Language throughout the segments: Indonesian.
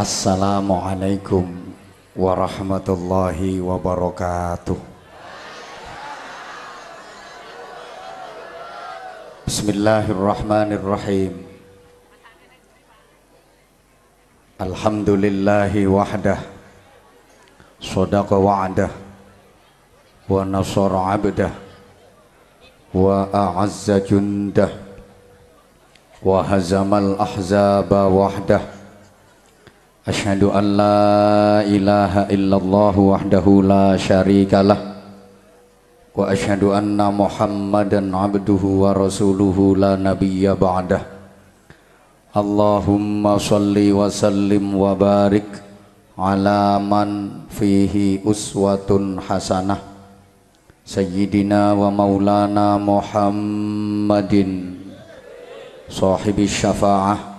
Assalamualaikum warahmatullahi wabarakatuh. Bismillahirrahmanirrahim. Alhamdulillahi wahdah. Sadaqa wa'dah. Wa nasara 'abdah. Wa a'azza jundah. Wa hazamal ahzaba wahdah. أشهد أن لا إله إلا الله وحده لا شريك له وأشهد أن محمدا عبده ورسوله لا نبي بعده اللهم صل وسلم وبارك على من فيه أسوة حسنة سيدنا ومولانا محمد صاحب الشفاعه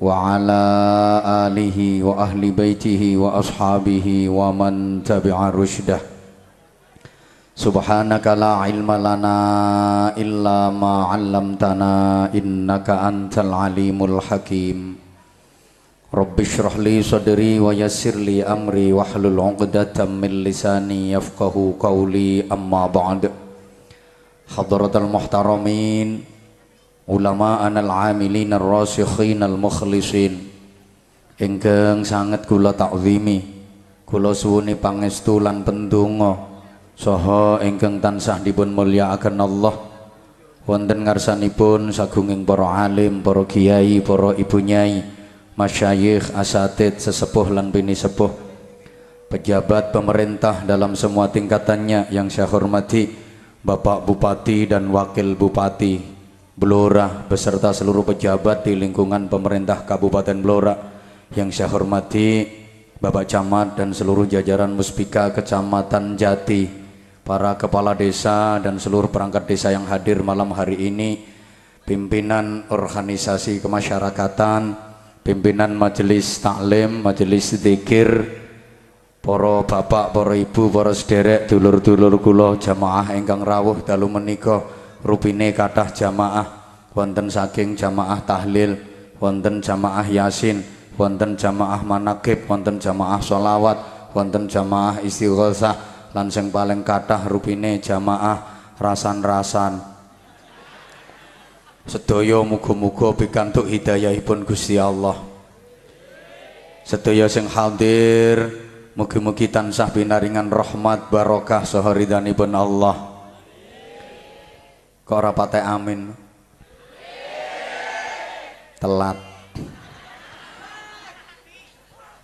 وعلى آله وأهل بيته وأصحابه ومن تبع رشده سبحانك لا علم لنا إلا ما علمتنا إنك أنت العليم الحكيم رب اشرح لي صدري ويسر لي أمري واحلل عقدة من لساني يفقه قولي أما بعد حضرة المحترمين Ulama anal amilin al rasikhin al-mukhlisin ingkang sangat kula takzimi kula suwuni pangestu lan pendonga saha ingkang tansah dipun mulyakaken Allah wonten ngarsanipun sagunging para alim, para kiai, para ibu nyai, masyayikh, asatid, sesepuh lan bini sepuh pejabat pemerintah dalam semua tingkatannya yang saya hormati Bapak Bupati dan Wakil Bupati Blora beserta seluruh pejabat di lingkungan pemerintah Kabupaten Blora yang saya hormati Bapak Camat dan seluruh jajaran Muspika Kecamatan Jati, para kepala desa dan seluruh perangkat desa yang hadir malam hari ini, pimpinan organisasi kemasyarakatan, pimpinan majelis taklim, majelis zikir, para bapak, para ibu, para sederek, dulur-dulur kula jamaah ingkang rawuh dalu menikah rupine kathah jamaah wonten saking jamaah tahlil wonten jamaah yasin wonten jamaah manakib wonten jamaah solawat, wonten jamaah istighosah lan sing paling kathah rupine jamaah rasan-rasan sedaya muga-muga pikantuk hidayahipun Gusti Allah sedaya sing hadir mugi-mugi tansah binaringan rahmat barokah saha ridhanipun Allah Kok ora amin? Telat.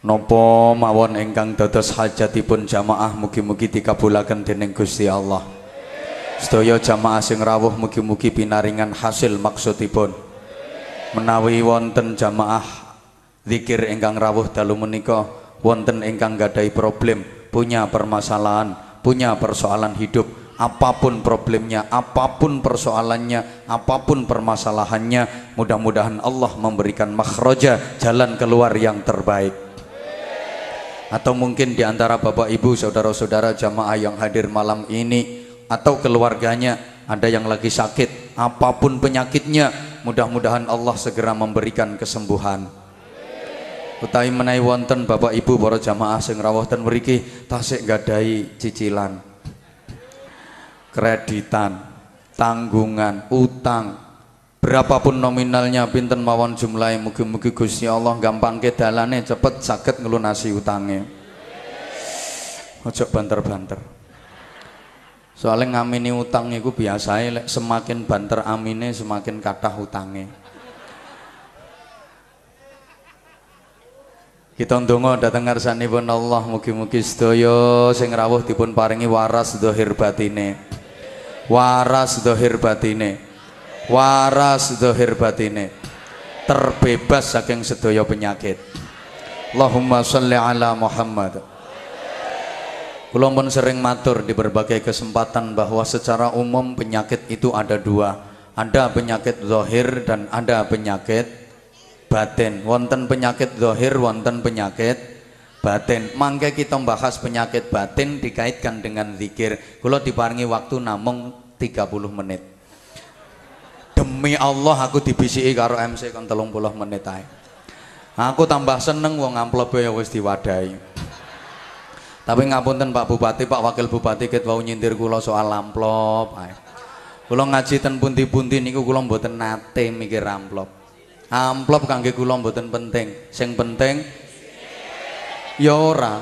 Nopo mawon ingkang dados hajatipun jamaah mugi-mugi dikabulaken dening Gusti Allah. Sedaya jamaah sing rawuh mugi-mugi pinaringan hasil maksudipun. Menawi wonten jamaah zikir ingkang rawuh dalu menika wonten ingkang gadai problem, punya permasalahan, punya persoalan hidup apapun problemnya, apapun persoalannya, apapun permasalahannya, mudah-mudahan Allah memberikan makhraja jalan keluar yang terbaik. Atau mungkin di antara Bapak Ibu, saudara-saudara jamaah yang hadir malam ini atau keluarganya ada yang lagi sakit, apapun penyakitnya, mudah-mudahan Allah segera memberikan kesembuhan utawi menai wonten Bapak Ibu para jamaah sing rawuh dan meriki tasik gadai cicilan kreditan, tanggungan, utang, berapapun nominalnya pinten mawon yang mugi-mugi Gusti Allah gampang ke dalane cepet sakit ngelunasi utangnya, Ojo banter-banter. Soalnya ngamini utang itu biasa semakin banter amine semakin kathah utangnya. Kita ndonga dhateng ngarsanipun Allah mugi-mugi sedaya sing rawuh dipun paringi waras dohir batine waras dohir batine waras dohir batine terbebas saking sedaya penyakit Allahumma sholli ala Muhammad Kulo pun sering matur di berbagai kesempatan bahwa secara umum penyakit itu ada dua ada penyakit zohir dan ada penyakit batin wonten penyakit zohir wonten penyakit batin mangke kita membahas penyakit batin dikaitkan dengan zikir kalau diparingi waktu namung 30 menit demi Allah aku dibisiki karo MC kan telung puluh menit aja aku tambah seneng wong amplop ya wis diwadai. tapi ngapunten Pak Bupati Pak Wakil Bupati ket wau nyindir kula soal amplop ae kula ngaji ten pundi-pundi niku kula mboten nate mikir amplop amplop kangge kula mboten penting sing penting ya ora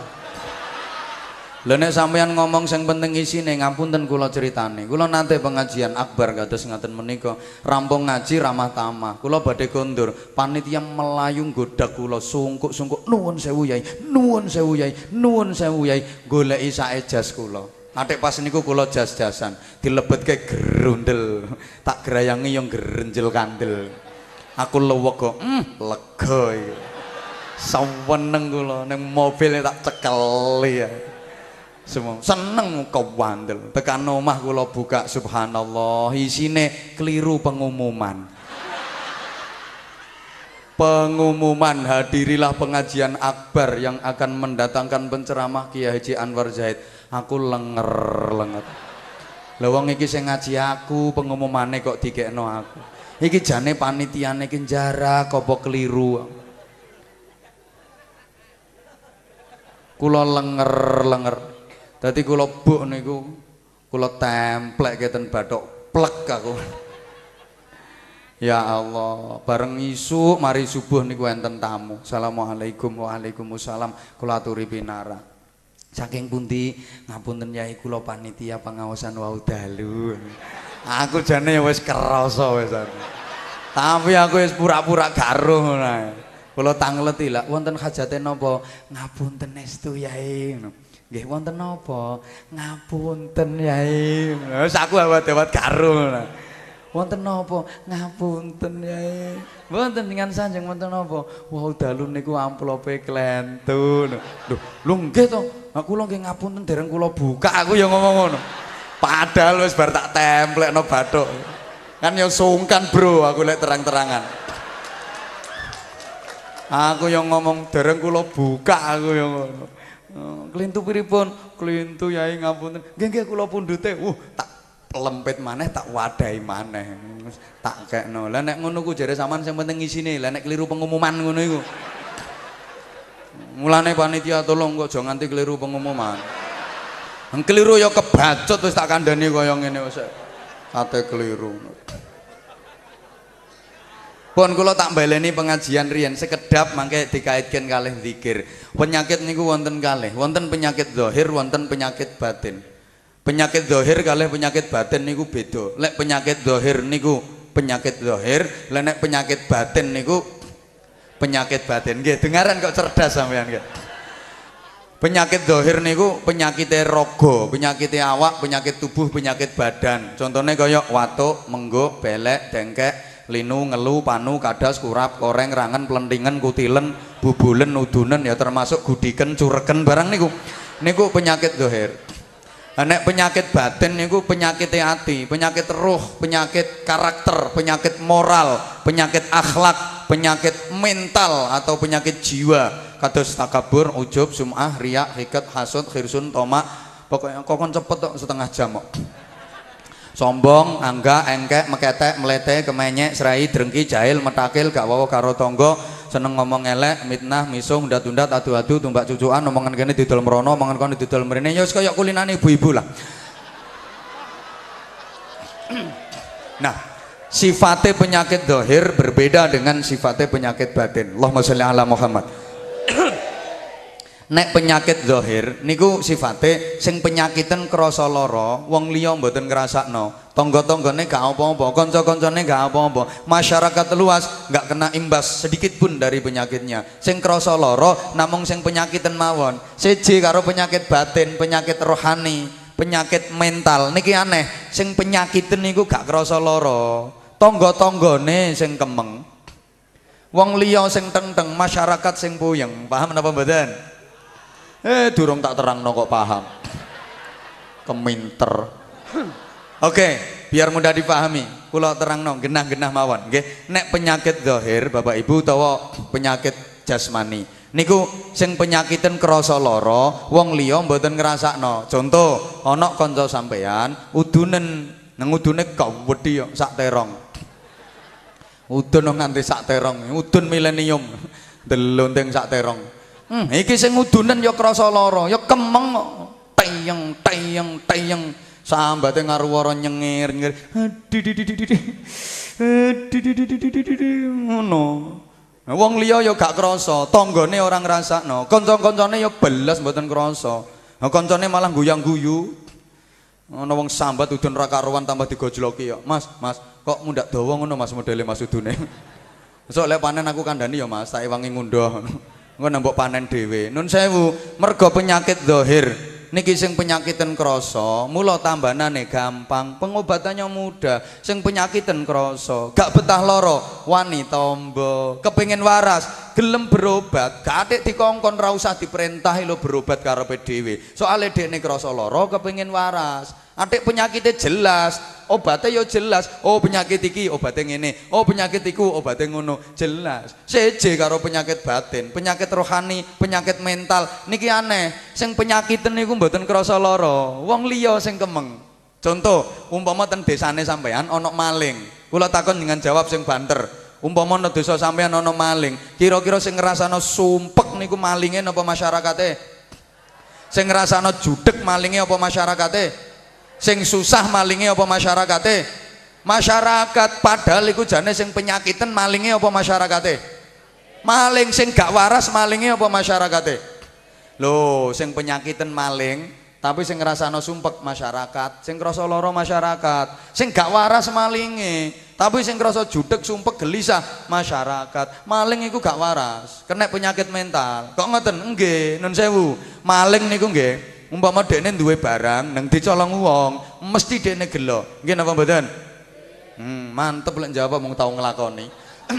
lho nek sampeyan ngomong sing penting isine ngapunten kula ceritane, kula nate pengajian akbar kados ngaten menika rampung ngaji ramah tamah kula badhe kondur panitia melayu godak kula sungkuk-sungkuk nuwun sewu yai nuwun sewu yai nuwun sewu yai goleki sak jas kula pas niku kula jas-jasan, ke gerundel, tak gerayangi yang gerenjel kandel. Aku lewego, mm, lega iki. Saweneng kula ning mobil tak cekeli ya. Semua seneng kewandel. Tekan omah kula buka subhanallah, isine keliru pengumuman. Pengumuman hadirilah pengajian akbar yang akan mendatangkan penceramah Kiai Haji Anwar Zaid. Aku lenger lenget. Lah wong iki sing ngaji aku, pengumumane kok dikekno aku. Iki jane panitiane ki jarak apa keliru. kula lenger-lenger dadi kula buk niku kula templek keten bathok plek aku Ya Allah, bareng isu, mari subuh niku enten tamu. Assalamualaikum waalaikumsalam kula aturi pinara. Saking pundi ngapunten Yai kula panitia pengawasan wau dalu. Aku jane wis kerasa wis. Tapi aku wis pura-pura garuh ngono Kula tangleti lah wonten hajate napa? Ngapunten estu Yai. Nggih wonten napa? Ngapunten Yai. Wis aku awat-awat karo ngono. wonten napa ngapunten yae wonten dengan sanjeng wonten napa wau wow, dalu niku amplope klentu lho lho nggih to kula nggih ngapunten dereng kula buka aku ya ngomong ngono padahal wis bar tak templekno bathuk kan yang sungkan bro aku lek terang-terangan Aku yang ngomong dereng kula buka aku yang ngono. Oh, klintu piripun? Klintu Yai ngapunten. Nggih nggih kula pundhute. Uh, tak lempit maneh tak wadahi maneh. Tak kekno. Lah nek ngono ku jare sampean sing penting isine. Lah nek keliru pengumuman ngono iku. Mulane panitia tolong kok aja nganti keliru pengumuman. Keliru ya kebacut wis tak kandhani kaya ngene wis. Ate keliru. Pun kula tak baleni pengajian Rian sekedap mangke dikaitkan kalih zikir. Penyakit niku wonten kalih, wonten penyakit zahir, wonten penyakit batin. Penyakit zahir kalih penyakit batin niku bedo, Lek penyakit zahir niku penyakit zahir, lek penyakit batin niku penyakit batin. Nggih, dengaran kok cerdas sampean nggih. Penyakit zahir niku penyakit rogo, penyakit awak, penyakit tubuh, penyakit badan. Contohnya kaya watuk, menggo belek, dengkek, linu ngelu panu kadas kurap koreng rangan pelendingan kutilen bubulen udunen ya termasuk gudiken cureken barang niku niku penyakit dohir nah, nek penyakit batin niku penyakit hati penyakit roh penyakit karakter penyakit moral penyakit akhlak penyakit mental atau penyakit jiwa kados takabur ujub sumah riak hikat hasud khirsun tomak pokoknya kokon cepet setengah jam sombong, angga, engkek, meketek, melete, kemenyek, serai, drengki, jahil, metakil, gak wawo, karo tonggo, seneng ngomong elek, mitnah, misung, undat-undat, adu-adu, tumbak cucuan, ngomongan kene didol merono, omongan kene didol merene, ya kaya kulinan ibu-ibu lah. nah, sifatnya penyakit dohir berbeda dengan sifatnya penyakit batin. Allahumma salli ala Muhammad nek penyakit zahir niku sifate sing penyakiten krasa lara wong liya mboten ngrasakno tangga-tanggane gak apa-apa kanca-kancane gak apa-apa masyarakat luas gak kena imbas sedikit pun dari penyakitnya sing krasa lara namung sing penyakiten mawon siji karo penyakit batin penyakit rohani penyakit mental niki aneh sing penyakiten niku gak krasa lara tangga-tanggane sing kemeng wong liya sing tenteng masyarakat sing puyeng paham napa mboten Eh durung tak terang no kok paham. Keminter. Oke, okay, biar mudah dipahami. Kulo terang no, genah-genah mawon. Okay? nek penyakit zahir Bapak Ibu tawa penyakit jasmani. Niku sing penyakitan kerasa wong wong liya mboten ngrasakno. contoh onok kanca sampean udunen, nang udune kok wedi yo sak terong. Udun nganti sak terong, udun milenium. Delonteng sak terong. Hmm, iki sing udunen ya krasa lara, ya kemeng teyeng teyeng teyeng sambate ngaruwara nyengir-nyengir. Ngono. Wong liya ya gak krasa, tanggane ora ngrasakno, kanca-kancane ya belas mboten krasa. Kancane malah di guyu di wong sambat udun ra karuan tambah digojloki ya. Mas, Mas, kok mundak dawa ngono Mas modele Mas udune. Sok lek panen aku kandhani ya Mas, tak di di Gua nembok panen dewi nun sewu mergo penyakit dohir. niki sing penyakiten krasa tambah tambanane gampang pengobatannya mudah sing penyakitan krasa gak betah loro, wani tombo kepengin waras gelem berobat gak dikongkon rausah usah diperintah lo berobat karepe dhewe soale nih krasa loro, kepingin waras Atik penyakitnya jelas, obatnya yo ya jelas. Oh penyakit iki obatnya ini, oh penyakit iku obatnya ngono, jelas. Seje karo penyakit batin, penyakit rohani, penyakit mental. Niki aneh, sing penyakiten niku mboten krasa lara, wong liya sing kemeng. Contoh, umpama ten desane sampean onok maling. Kula takon dengan jawab sing banter. Umpama ana desa sampean ana maling, kira-kira sing ngrasakno sumpek niku malinge napa masyarakate? Sing ngrasakno judeg malinge apa masyarakate? Sing susah malinge apa masyarakate? Masyarakat padahal iku jane sing penyakitan malinge apa masyarakate? Maling sing gak waras malinge apa masyarakate? Lo sing penyakitan maling tapi sing no sumpek masyarakat, sing kroso loro masyarakat, sing gak waras malingi tapi sing kroso judek sumpek gelisah masyarakat. Maling iku gak waras, kena penyakit mental. Kok ngoten? enggak? nun sewu. Maling niku enggak umpama dene duwe barang nang dicolong uang mesti dene gelo. Nggih napa mboten? Hmm, mantep lek jawab mung tau nglakoni.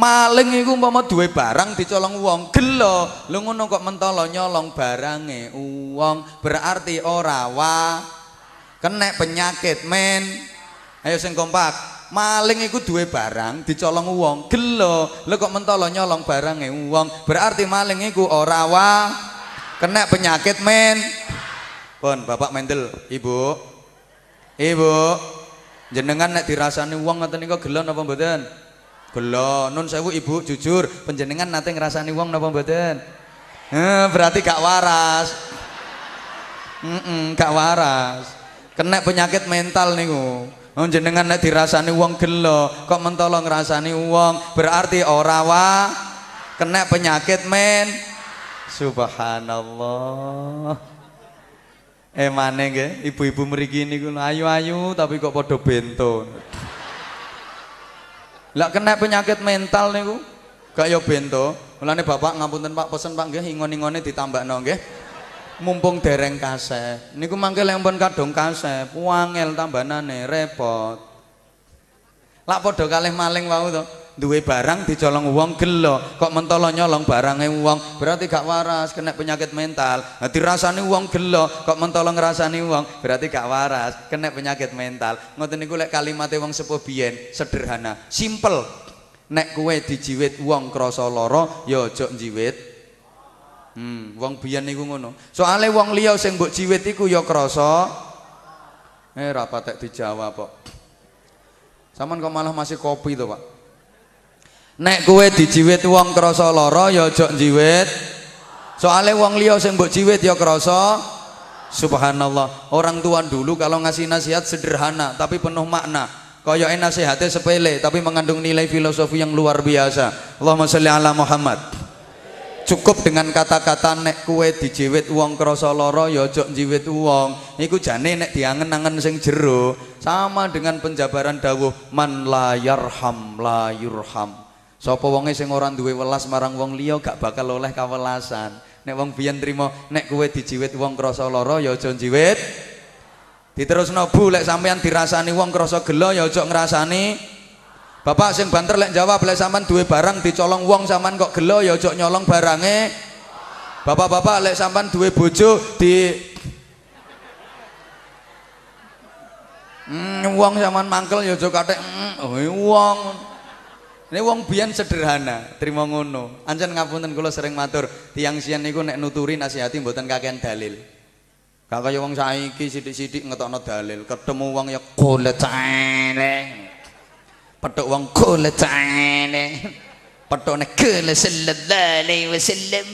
Maling iku umpama duwe barang dicolong uang gelo. Lho ngono kok mentolo nyolong barange wong, berarti ora wa kena penyakit men. Ayo sing kompak. maling iku duwe barang dicolong uang gelo lho kok mentolo nyolong barange wong berarti maling iku ora wa kena penyakit men pun bapak mendel ibu ibu jenengan nek dirasani uang ngoten niku gelon apa mboten gelon nun sewu ibu jujur penjenengan nate ngrasani uang napa mboten eh, berarti gak waras mm -mm, gak waras kena penyakit mental niku Oh, jenengan nek dirasani uang gelo kok mentolong ngrasani uang, berarti ora wa kena penyakit men Subhanallah. Emane eh, nggih, ibu-ibu merigi ini gue, ayu-ayu tapi kok podo bento. Lah kena penyakit mental nih gue, gak yo ya bento. Mulane bapak ngapunten Pak pesen Pak nggih ingon ditambah nong nggih. Mumpung dereng kaset. gue manggil lempon kadung kaset, tambah nane repot. Lak podo kalah maling wau tuh duwe barang dicolong uang gelo kok mentolo nyolong barangnya uang berarti gak waras kena penyakit mental nah, dirasani uang gelo kok mentolo ngerasani uang berarti gak waras kena penyakit mental ngoten niku lek kalimatnya uang sepuh biyen sederhana simple nek kue dijiwit uang krosoloro yo ya aja njiwit hmm uang biyen niku ngono soale uang liau sing buk jiwit iku ya kroso eh rapatek dijawab kok Saman kok malah masih kopi tuh pak nek kue dijiwit wong krasa lara ya aja jiwit soale wong liya sing mbok jiwit ya krasa subhanallah orang tua dulu kalau ngasih nasihat sederhana tapi penuh makna kaya nasihatnya sepele tapi mengandung nilai filosofi yang luar biasa Allahumma sholli ala Muhammad cukup dengan kata-kata nek kue dijiwit uang kerasa loro ya uang iku jane nek diangen-angen sing jero sama dengan penjabaran dawuh man la yarham la yurham Sopo wonge sing ora duwe welas marang wong liya gak bakal oleh kawelasan. Nek wong biyen trimo nek kowe dijiwit wong krasa lara ya aja njiwit. Diterusno Bu lek sampean dirasani wong krasa gelo ya aja ngrasani. Bapak sing banter lek jawab lek sampean duwe barang dicolong wong sampean kok gelo ya aja nyolong barange. Bapak-bapak lek sampean duwe bojo di Hmm, wong sampean mangkel ya aja kathik. Hmm, wong. Ini wong biyen sederhana, terima ngono. Anjen ngapunten kula sering matur, tiang sian niku nek nuturi nasihati mboten kakean dalil. Gak kaya wong saiki sithik-sithik ngetokno dalil, ketemu wong ya golet celeng. Petuk wong golet Petuk nek golet sallallahu wasallam.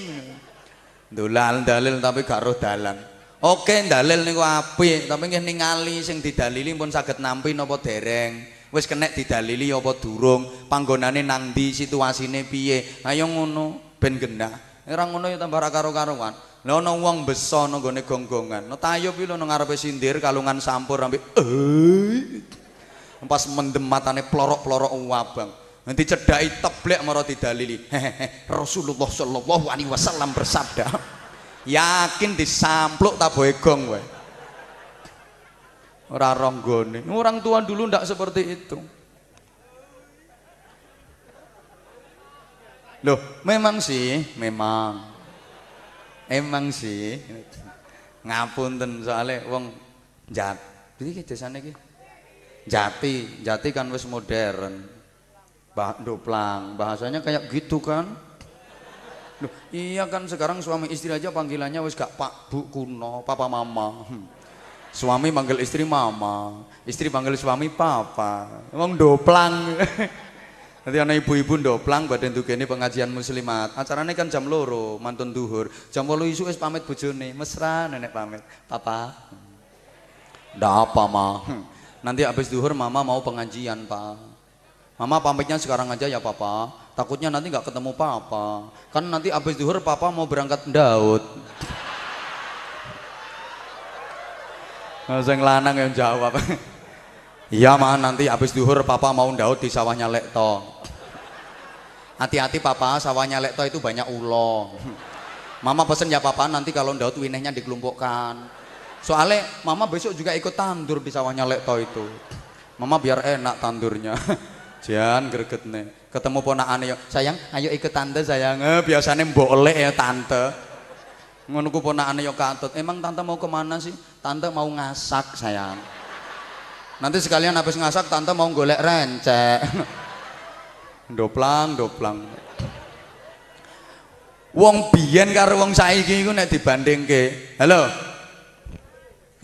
Dolal dalil tapi gak roh dalan. Oke, dalil niku apik, tapi nggih ningali sing didalili pun saged nampi napa dereng wis kenek didalili apa durung panggonane nang ndi situasine piye ayo ngono ben gendah ora ngono ya tambah karo-karuan lha ana wong beso nang gone gonggongan no nah, tayub iki lho nang ngarepe sindir kalungan sampur ambek eh pas mendem matane plorok-plorok uwabang nanti cedai teblek maro didalili hehehe Rasulullah sallallahu alaihi wasallam bersabda yakin disampluk tak gong weh raronggoni, Orang tua dulu tidak seperti itu. Loh, memang sih, memang. Emang sih. Ngapunten soalnya wong jat. Jadi sana ki Jati, Jati kan wis modern. Bah, doplang, bahasanya kayak gitu kan. Loh, iya kan sekarang suami istri aja panggilannya wis gak Pak Bu kuno, Papa Mama. Hmm. Suami manggil istri mama, istri manggil suami papa. Emang doplang. Nanti anak ibu-ibu doplang. badan ini pengajian muslimat. Acaranya kan jam loro, mantun duhur. Jam walu isu es pamit bojone, mesra nenek pamit. Papa. Ndak apa, Ma. Nanti habis duhur mama mau pengajian, Pak. Mama pamitnya sekarang aja ya, Papa. Takutnya nanti nggak ketemu Papa. Kan nanti habis duhur Papa mau berangkat Daud. Sing lanang yang jawab. Iya ma, nanti habis duhur papa mau ndaut di sawahnya Lekto. Hati-hati papa, sawahnya Lekto itu banyak ulo. Mama pesen ya papa nanti kalau ndaut winehnya dikelumpukkan. Soalnya mama besok juga ikut tandur di sawahnya Lekto itu. Mama biar enak tandurnya. Jangan greget nih. Ketemu ponakane yuk. sayang ayo ikut tante sayang. Eh, biasanya mbok ya tante. Ngunuku ku ponakane yang katut. Emang tante mau kemana sih? Tante mau ngasak sayang. Nanti sekalian habis ngasak tante mau golek rencek. doplang, doplang. Wong biyen karo wong saiki iku nek dibandingke. Halo.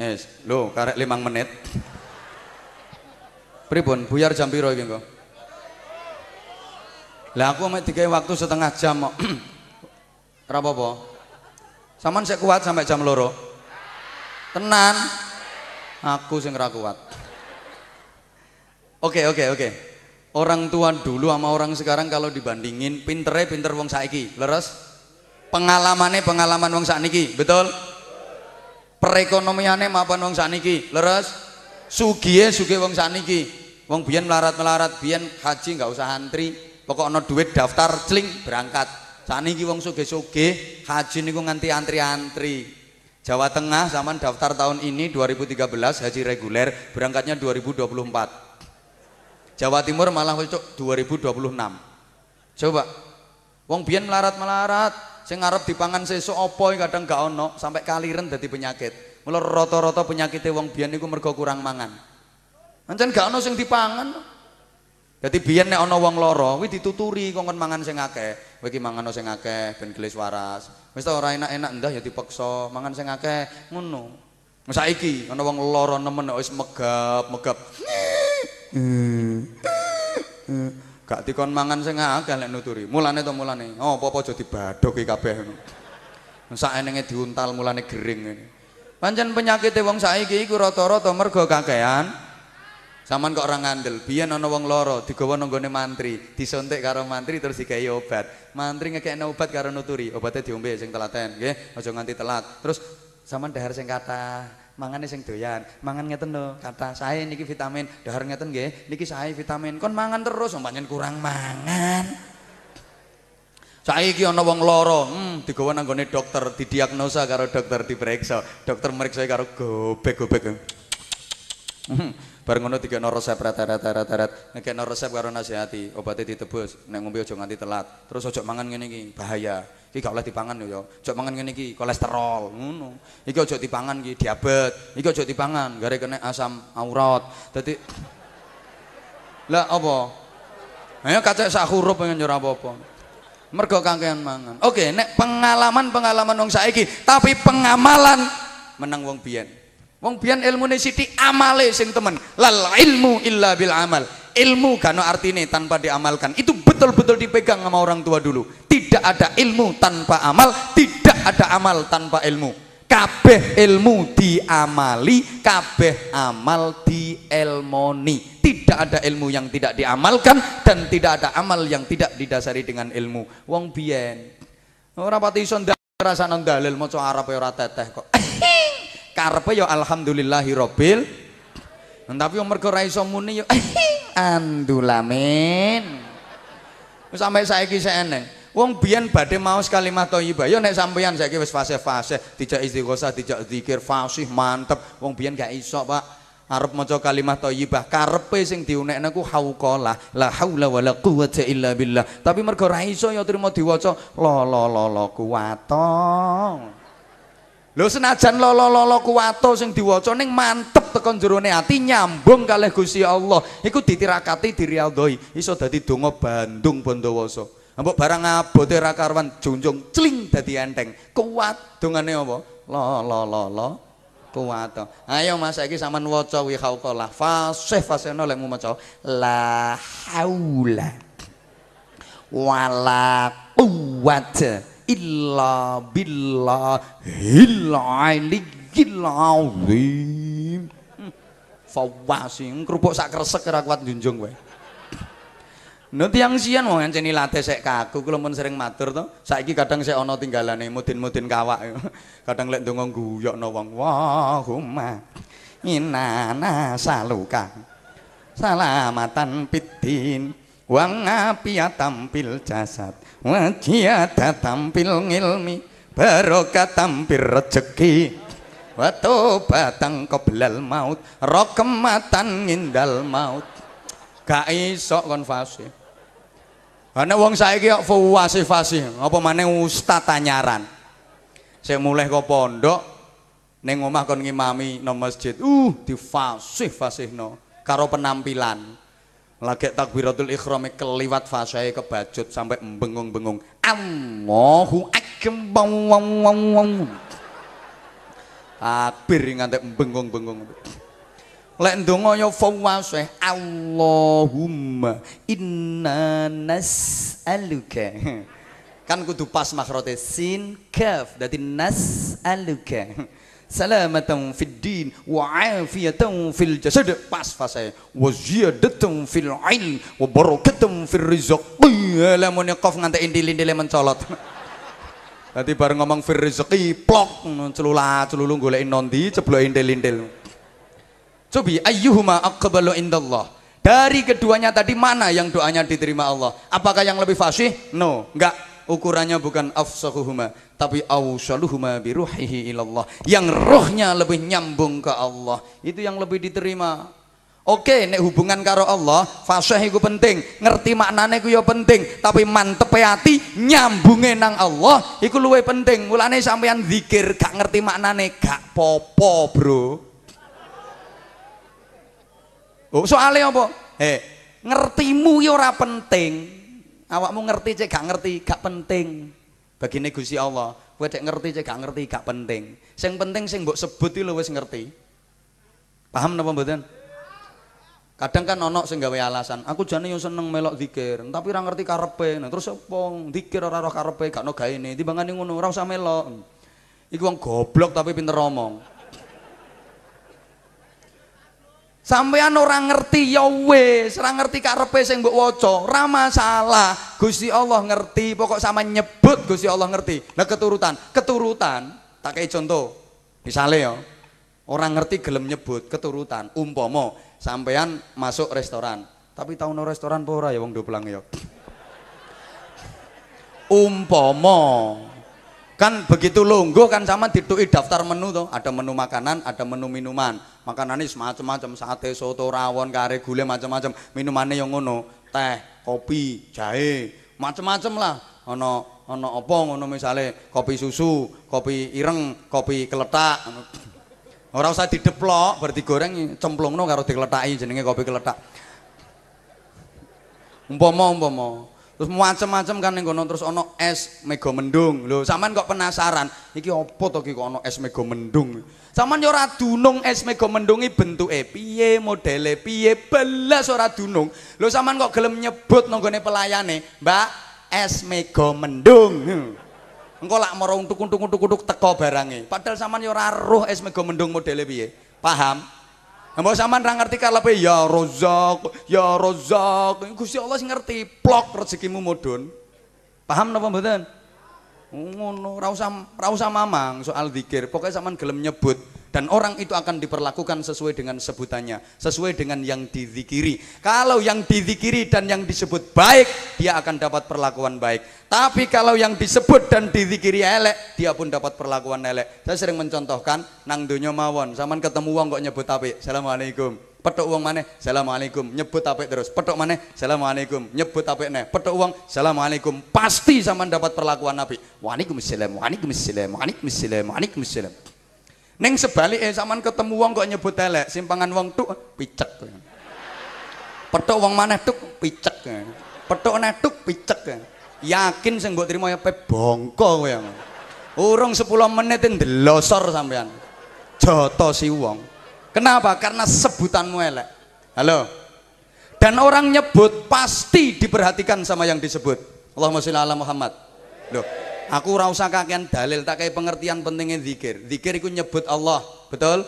Yes, lo karek limang menit. Pribon, buyar jam piro iki engko? Lah aku mek dikai waktu setengah jam kok. Ora apa-apa. Saman sik kuat sampai jam loro. Tenan. Aku sing ora kuat. Oke, okay, oke, okay, oke. Okay. Orang tua dulu sama orang sekarang kalau dibandingin pintere pinter wong saiki, leres? Pengalamannya pengalaman wong sakniki, betul? Perekonomiannya mapan wong sakniki, leres? Sugiye sugi wong sakniki. Wong biyen melarat-melarat, biyen haji nggak usah antri, pokok ono duit daftar celing berangkat. Sakniki wong sugih-sugih, haji niku nganti antri-antri. Jawa Tengah zaman daftar tahun ini 2013 haji reguler berangkatnya 2024 Jawa Timur malah cocok 2026 coba wong bian melarat-melarat sing ngarep dipangan sesuk apa kadang gak ono sampai kaliren jadi penyakit mula roto roto penyakitnya wong bian itu mergo kurang mangan ancen gak ono sing pangan, jadi bian nek ono wong loro wih dituturi kongkon mangan sing akeh wiki mangan sing akeh bengkelis waras Wis orang ora enak-enak ndah ya dipaksa mangan sing akeh ngono. Saiki ana wong lara nemen wis megap-megap. Gak dikon mangan sing akeh lek nuturi. Mulane to mulane. Oh, apa-apa aja dibadoki kabeh ngono. Saenenge diuntal mulane gering ngene. Pancen penyakite wong saiki iku rata-rata mergo kakean Saman kok orang ngandel, biar ana wong loro digawa nonggone gone mantri, disontek karo mantri terus dikai obat. Mantri ngekekno obat karo nuturi, obatnya diombe sing telaten, nggih, ojo nganti telat. Terus saman dahar sing kata, mangane sing doyan. Mangan ngeten lho, kata saya niki vitamin, dahar ngeten nggih, niki saya vitamin. Kon mangan terus, pancen kurang mangan. Saiki ana wong loro, hmm, digawa nang gone dokter, didiagnosa karo dokter diperiksa. Dokter meriksa karo gobek-gobek. Hmm. Bareng ngono dikekno resep rata rata ngekekno resep karo nasihati, obatnya ditebus, nek ngombe aja nganti telat. Terus ojo mangan ngene iki, bahaya. Iki gak oleh dipangan yo. Ojo mangan ngene iki, kolesterol, ngono. Iki ojo dipangan iki diabetes, iki ojo dipangan gara kena asam aurat. Dadi Lah apa? Ayo kacek sak huruf pengen yo apa-apa. Mergo kangkean mangan. Oke, nek pengalaman-pengalaman wong saiki, tapi pengamalan menang wong biyen. Wong biyen ilmune sithik amale sing temen. Lal ilmu illa bil amal. Ilmu gak ono artine tanpa diamalkan. Itu betul-betul dipegang sama orang tua dulu. Tidak ada ilmu tanpa amal, tidak ada amal tanpa ilmu. Kabeh ilmu diamali, kabeh amal dielmoni. Tidak ada ilmu yang tidak diamalkan dan tidak ada amal yang tidak didasari dengan ilmu. Wong biyen ora pati iso ndak rasane dalil maca Arab ya ora teteh kok. karepe ya alhamdulillahi alhamdulillahirabbil tapi yang mergo ra iso muni yo, ya, andulamin sampai saiki kisah eneng wong biyen badhe maos kalimat thayyibah yo ya nek sampeyan saiki wis fase-fase dijak istighosah dijak zikir fasih mantep wong biyen gak iso Pak arep maca kalimat thayyibah karepe sing diunekne ku hauqalah la haula wala quwata illa billah tapi mergo ra iso ya trimo diwaca la la la la kuwato Lho senajan lolo-lolo kuwato sing diwaca ning mantep tekan jerone ati nyambung kalih Gusti Allah. Iku ditirakati diriyadhoi iso dadi donga Bandung Bondowoso. Ambek barang abote ra karwan junjung cling dadi enteng. Kuat dongane apa? Lolo lolo kuwato. Ayo Mas saiki sampean waca wi khauqalah. Fasih fasihno lek maca la haula wala quwwata illa billahil aliyyil azim fawasi kerupuk sak kresek ora kuat njunjung kowe Nanti yang sian mau nganceni latih sek kaku, kalau pun sering matur tuh. Saiki kadang saya ono tinggalane mudin-mudin kawak. Kadang lek dongong guyok no wong wahuma inana saluka salamatan pitin wang api tampil jasad tak tampil ngilmi barokah tampil rezeki. watu batang keblal maut kematan ngindal maut gak iso kon fasih ana wong saiki kok fasih-fasih apa maneh ustaz tanyaran Saya mulai ke pondok neng omah kon ngimami nang masjid uh difasih no, karo penampilan lagi takbiratul ikhrami keliwat fasae kebajut sampai bengung-bengung. Allahu akbar. Takbir nganti bengung-bengung. Lek ndonga ya fawasih Allahumma inna nas'aluka. Kan kudu pas makhrote sin kaf dadi nas'aluka salamatan fid din wa afiyatan fil jasad pas fase wa ziyadatan fil ain wa barakatan fil rizq lamun qaf nganti indil-indile mencolot Nanti bareng ngomong fir rezeki plok celula celulu golekin nondi cebloki indil-indil. Cobi ayyuhuma aqbalu indallah. Dari keduanya tadi mana yang doanya diterima Allah? Apakah yang lebih fasih? No, enggak ukurannya bukan afsahuhuma tapi awsaluhuma biruhihi ilallah yang rohnya lebih nyambung ke Allah itu yang lebih diterima Oke, okay, nek hubungan karo Allah, fasih iku penting, ngerti maknane iku ya penting, tapi mantep hati nyambunge nang Allah iku luwe penting. Mulane sampean zikir gak ngerti maknane gak popo, Bro. Oh, soalnya apa? Eh, hey, ngertimu ya ora penting awakmu ngerti cek gak ngerti gak penting bagi negusi Allah gue cek ngerti cek gak ngerti gak penting sing penting sing mbok sebut lho wis ngerti paham napa mboten kadang kan ono sing gawe alasan aku jane yo seneng melok zikir tapi orang ngerti karepe nah terus apa zikir ora roh karepe gak ono gaene timbangane ngono ora usah melok iku wong goblok tapi pinter omong Sampean orang ngerti ya wis, orang ngerti karepe sing mbok waca, ora masalah. Gusti Allah ngerti, pokok sama nyebut Gusi Allah ngerti. Nah keturutan, keturutan tak kayak contoh. misalnya ya, orang ngerti gelem nyebut keturutan umpomo sampean masuk restoran, tapi tahun no restoran pora ya wong dopelang ya. umpomo Kan begitu longgo kan sama ditui daftar menu tuh, ada menu makanan, ada menu minuman. Makanannya semacam-macam sate, soto, rawon, kare, gulai macam-macam. Minumannya yang ngono, teh, kopi, jahe, macam-macam lah. Ono ono opong ono misale kopi susu, kopi ireng, kopi keletak. orang usah dideplok, berarti goreng no karo dikletaki jenenge kopi keletak. Umpama umpama terus macam-macam kan yang kono terus ono es mega mendung lo saman kok penasaran iki opo to kok ono es mega mendung saman ora dunung es mega mendungi bentuk piye modele, piye belas ora dunung Lho, saman kok gelem nyebut nonggone pelayane mbak es mega mendung hmm. engko lak moro untuk untuk untuk untuk teko barangnya padahal saman ora roh es mega mendung model piye paham Nah, mbok sampean ra ngerti kalepe ya rozak ya rozak. Gusti Allah sing ngerti plok rezekimu mudhun. Paham napa mboten? ngono rausa usah ra mamang soal zikir pokoknya zaman gelem nyebut dan orang itu akan diperlakukan sesuai dengan sebutannya sesuai dengan yang dizikiri kalau yang dizikiri dan yang disebut baik dia akan dapat perlakuan baik tapi kalau yang disebut dan dizikiri elek dia pun dapat perlakuan elek saya sering mencontohkan nang dunyo mawon zaman ketemu wong kok nyebut tapi assalamualaikum petok uang mana assalamualaikum nyebut apa terus petok mana assalamualaikum nyebut apa nih? petok uang assalamualaikum pasti sama dapat perlakuan nabi waalaikumsalam waalaikumsalam waalaikumsalam waalaikumsalam neng sebalik eh zaman ketemu uang kok nyebut telek, simpangan uang tuh picek petok uang mana tuh picek petok mana tuh picek yakin sih buat terima ya pe bongko yang urung 10 menit losor sampean joto si uang Kenapa? Karena sebutan elek. Halo. Dan orang nyebut pasti diperhatikan sama yang disebut. Allahumma sholli ala Muhammad. Loh, aku ora usah kakean dalil, tak kayak pengertian pentingnya zikir. Zikir iku nyebut Allah, betul?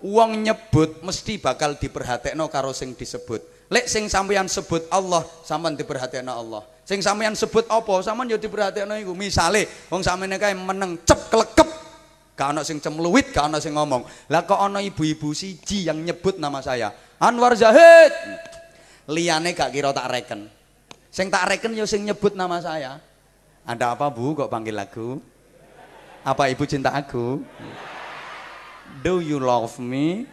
Uang nyebut mesti bakal diperhatikan, karo sing disebut. Lek sing sampeyan sebut Allah, sampean diperhatikan Allah. Sing sampeyan sebut apa, sampean yo ya diperhatikan. iku. Misale wong sampeyan kae meneng cep klekep gak ono sing cemluwit, gak ono sing ngomong. Lah kok ono ibu-ibu siji yang nyebut nama saya? Anwar Zahid. Liane gak kira tak reken. Sing tak reken ya sing nyebut nama saya. Ada apa Bu kok panggil aku? Apa ibu cinta aku? Do you love me?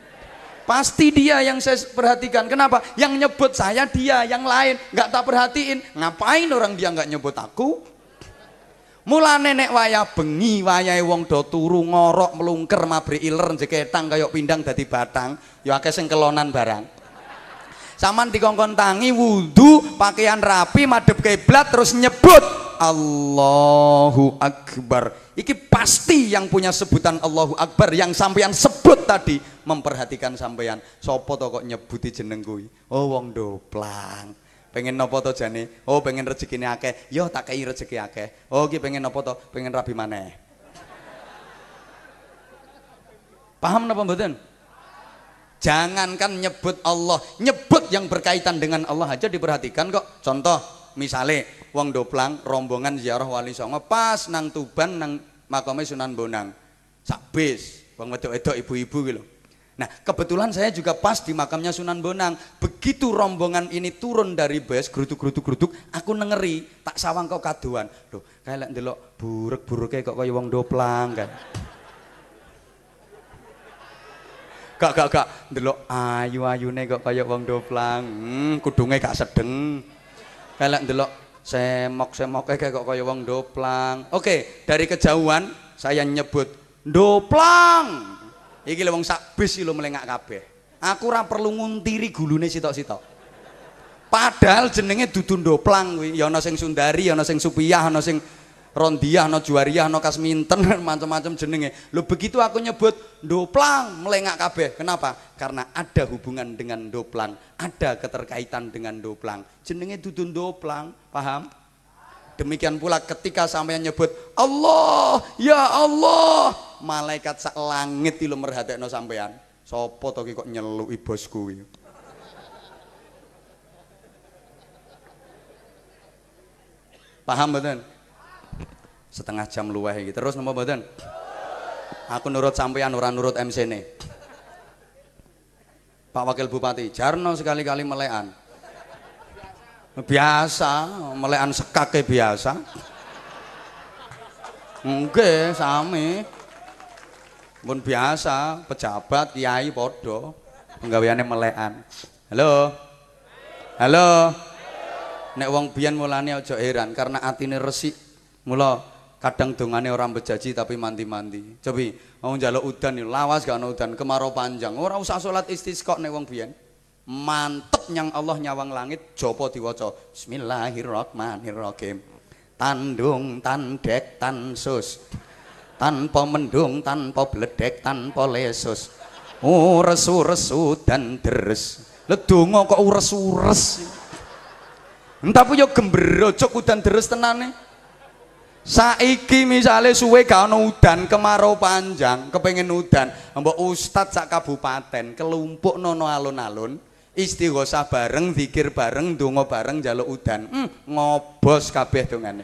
Pasti dia yang saya perhatikan. Kenapa? Yang nyebut saya dia, yang lain nggak tak perhatiin. Ngapain orang dia nggak nyebut aku? Mula nenek waya bengi, waya wong do turu ngorok melungker mabri iler jeketang kayak pindang dadi batang, ya akeh sing kelonan barang. Saman dikongkon tangi wudu, pakaian rapi madep kiblat terus nyebut Allahu Akbar. Iki pasti yang punya sebutan Allahu Akbar yang sampeyan sebut tadi memperhatikan sampeyan. Sopo to kok nyebuti jeneng kuwi? Oh wong doplang pengen nopo to jane oh pengen rezeki ini akeh yo tak kei rezeki akeh oh ki pengen nopo to pengen rabi mana paham napa mboten jangankan nyebut Allah nyebut yang berkaitan dengan Allah aja diperhatikan kok contoh misalnya wong doplang rombongan ziarah wali songo pas nang tuban nang makome sunan bonang sabis wong wedok-wedok ibu-ibu gitu Nah kebetulan saya juga pas di makamnya Sunan Bonang. Begitu rombongan ini turun dari bus, gerutuk-gerutuk-gerutuk, aku nengeri, tak sawang kok kaduan. Loh, kayak ndelok buruk-buruknya kok kaya wong doplang kan. gak gak gak ndelok ayu-ayune kok kaya wong doplang hmm, kudunge gak sedeng kayak ndelok semok kayak kok kaya wong doplang oke dari kejauhan saya nyebut doplang Iki lho wong sak bis lho melengak kabeh. Aku ora perlu nguntiri gulune sitok-sitok. Padahal jenenge dudu ndoplang kuwi, ya ana sing Sundari, ya ana sing Supiyah, ana sing Rondiah, ana Juwariah, ana Kasminten, macam-macam jenenge. Lo begitu aku nyebut ndoplang melengak kabeh. Kenapa? Karena ada hubungan dengan ndoplang, ada keterkaitan dengan ndoplang. Jenenge dudu ndoplang, paham? Demikian pula ketika sampean nyebut Allah, ya Allah, malaikat sak langit iki merhatiin no sampean. Sopo toki kok nyeluk bosku iki? Paham badan Setengah jam luweh gitu Terus nama badan Aku nurut sampean ora nurut MC-ne. Pak Wakil Bupati, Jarno sekali-kali melekan biasa melekan sekake biasa Oke, sami pun biasa pejabat kiai podo penggaweane melekan halo halo nek wong biyen mulane aja heran karena atine resik mula kadang dongane orang bejaji tapi mandi-mandi. Cobi mau udah udan lawas gak ana udan kemarau panjang. orang usah salat istisqa nek wong biyen mantep yang Allah nyawang langit jopo diwaca bismillahirrahmanirrahim tandung tandek tansus tanpa mendung tanpa bledek tanpa lesus urus urus dan deres ledonga kok ures ures entah yo gembrojok udan deres tenane saiki misalnya suwe gak ono udan kemarau panjang kepengen udan mbok ustad sak kabupaten kelumpuk nono alun-alun istighosah bareng, zikir bareng, dungo bareng, jaluk udan. Hmm, ngobos kabeh dongane.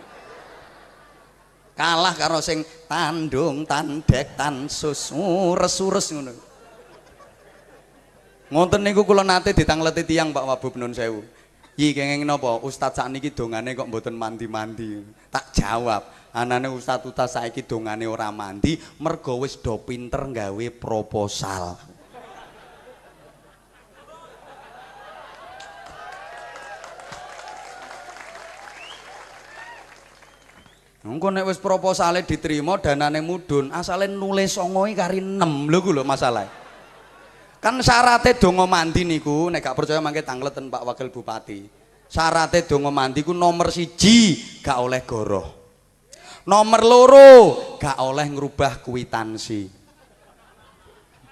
Kalah karo sing tandung, tandek, tansus, ures ngono. ngonten niku kula nate ditangleti tiyang Pak Wabub Nun Sewu. Yi kenging napa? Ustaz sakniki dongane kok mboten mandi-mandi. Tak jawab, anane Ustaz Utas saiki dongane ora mandi mergo wis do pinter gawe proposal. Engko nek wis proposale diterima danane mudhun, asale nulis songoi kari 6 lho ku lho masalah. Kan syaratnya donga mandi niku nek gak percaya mangke tangleten Pak Wakil Bupati. Syaratnya donga mandi ku nomor siji gak oleh goroh. Nomor loro gak oleh ngerubah kuitansi.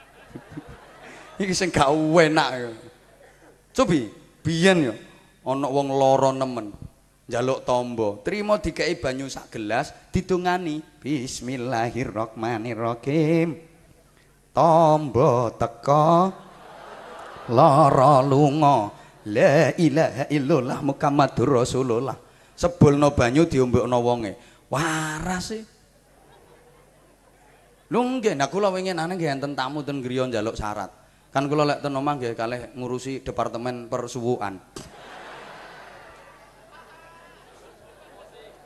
Iki sing gak enak yo. Cobi, biyen yo ana wong lara nemen. jaluk tombo terima dikei banyu sak gelas ditungani Bismillahirrohmanirrohim, tombo teko lara lungo la ilaha illallah muhammadur rasulullah sebelno banyu no wonge waras sih e. lho nggih nah kula aneh nggih enten tamu ten griya jaluk syarat kan kula lek tenomang omah kalih ngurusi departemen persuwuan